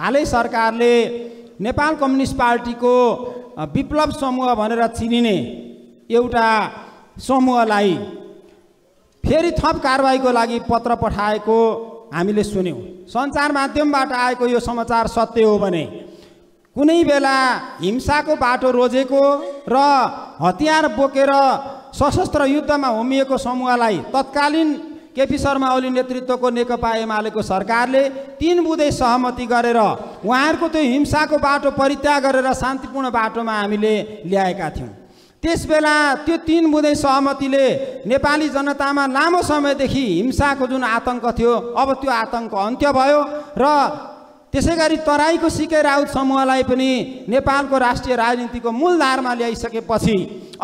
हालै सरकारले नेपाल कम्युनिस्ट पार्टीको विप्लव समूह भनेर चिनिने एउटा समूहलाई फेरि थप कारवाहीको लागि पत्र पठाएको हामीले सुन्यौँ सञ्चार माध्यमबाट आएको यो समाचार सत्य हो भने कुनै बेला हिंसाको बाटो रोजेको र हतियार बोकेर सशस्त्र युद्धमा होमिएको समूहलाई तत्कालीन केपी शर्मा ओली नेतृत्वको नेकपा एमालेको सरकारले तिन बुँदै सहमति गरेर उहाँहरूको त्यो हिंसाको बाटो परित्याग गरेर शान्तिपूर्ण बाटोमा हामीले ल्याएका थियौँ त्यसबेला त्यो तिन बुँदै सहमतिले नेपाली जनतामा लामो समयदेखि हिंसाको जुन आतङ्क थियो अब त्यो आतङ्क अन्त्य भयो र त्यसै गरी तराईको सिके राउत समूहलाई पनि नेपालको राष्ट्रिय राजनीतिको मूलधारमा ल्याइसकेपछि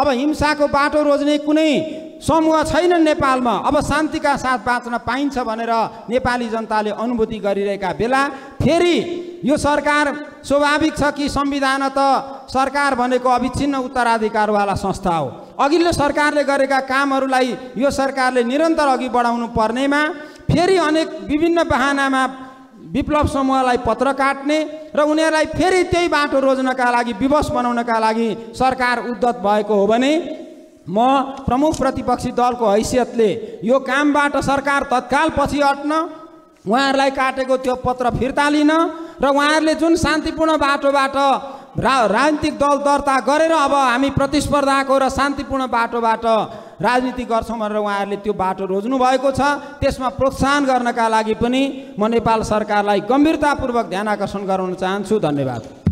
अब हिंसाको बाटो रोज्ने कुनै समूह छैनन् नेपालमा अब शान्तिका साथ बाँच्न पाइन्छ भनेर नेपाली जनताले अनुभूति गरिरहेका बेला फेरि यो सरकार स्वाभाविक छ कि संविधान त सरकार भनेको अविच्छिन्न उत्तराधिकारवाला संस्था हो अघिल्लो सरकारले गरेका कामहरूलाई यो सरकारले निरन्तर अघि बढाउनु पर्नेमा फेरि अनेक विभिन्न बहानामा विप्लव समूहलाई पत्र काट्ने र उनीहरूलाई फेरि त्यही बाटो रोज्नका लागि विवश बनाउनका लागि सरकार उद्धत भएको हो भने म प्रमुख प्रतिपक्षी दलको हैसियतले यो कामबाट सरकार तत्काल पछि हट्न उहाँहरूलाई काटेको त्यो पत्र फिर्ता लिन र उहाँहरूले जुन शान्तिपूर्ण बाटोबाट रा राजनीतिक दल दर्ता गरेर अब हामी प्रतिस्पर्धाको र शान्तिपूर्ण बाटोबाट राजनीति गर्छौँ भनेर उहाँहरूले त्यो बाटो रोज्नु भएको छ त्यसमा प्रोत्साहन गर्नका लागि पनि म नेपाल सरकारलाई गम्भीरतापूर्वक ध्यान आकर्षण गराउन चाहन्छु धन्यवाद